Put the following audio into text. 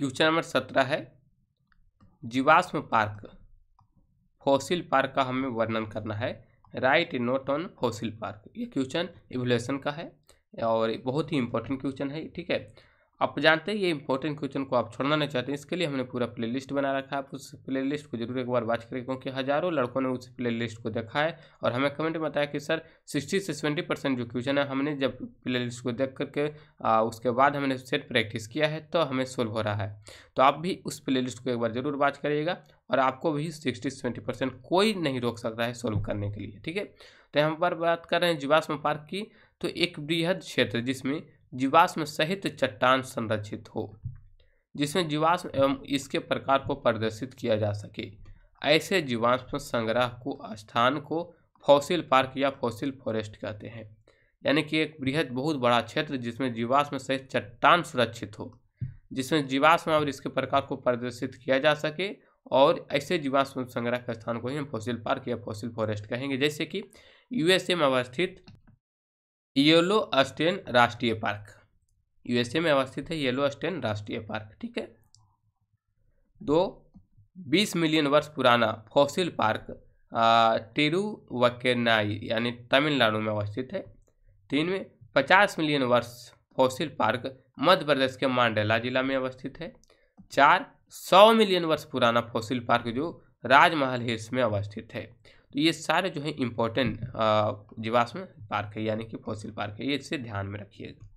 question number सत्रह है जीवाश्म पार्क फॉसिल पार्क का हमें वर्णन करना है write a note on fossil park ये क्वेश्चन इवोल्यूशन का है और बहुत ही इंपॉर्टेंट क्वेश्चन है ठीक है आप जानते हैं ये इंपॉर्टेंट क्वेश्चन को आप छोड़ना नहीं चाहते इसके लिए हमने पूरा प्लेलिस्ट बना रखा है आप उस प्लेलिस्ट को जरूर एक बार वाच करें क्योंकि हज़ारों लड़कों ने उस प्लेलिस्ट को देखा है और हमें कमेंट में बताया कि सर सिक्सटी से सेवेंटी परसेंट जो क्वेश्चन है हमने जब प्लेलिस्ट को देख करके आ, उसके बाद हमने सेट प्रैक्टिस किया है तो हमें सोल्व हो रहा है तो आप भी उस प्ले को एक बार ज़रूर वाच करिएगा और आपको भी सिक्सटी सेवेंटी परसेंट कोई नहीं रोक सकता है सोल्व करने के लिए ठीक है तो हम पर बात कर रहे हैं जीवाश्म पार्क की तो एक बृहद क्षेत्र जिसमें जीवाश्म सहित चट्टान संरक्षित हो जिसमें जीवाश्म एवं इसके प्रकार को प्रदर्शित किया जा सके ऐसे जीवाश्म संग्रह को स्थान को फौसिल पार्क या फौसिल फॉरेस्ट कहते हैं यानी कि एक बृहद बहुत बड़ा क्षेत्र जिसमें जीवाश्म सहित चट्टान सुरक्षित हो जिसमें जीवाश्म और इसके प्रकार को प्रदर्शित किया जा सके और ऐसे जीवाश्म संग्रह के स्थान को ही हम फौसिल पार्क या फौसिल फॉरेस्ट कहेंगे जैसे कि यूएसए में अवस्थित येलो अस्टेन राष्ट्रीय पार्क यूएसए में अवस्थित है येलो अस्टेन राष्ट्रीय पार्क ठीक है दो 20 मिलियन वर्ष पुराना फॉसिल पार्क टेरुवकेनाई यानी तमिलनाडु में अवस्थित है तीन में पचास मिलियन वर्ष फॉसिल पार्क मध्य प्रदेश के मांडेला जिला में अवस्थित है चार सौ मिलियन वर्ष पुराना फॉसिल पार्क जो राजमहल हिल्स में अवस्थित है तो ये सारे जो है इम्पोर्टेंट जीवाश्म पार्क है यानी कि फौसिल पार्क है ये इसे ध्यान में रखिएगा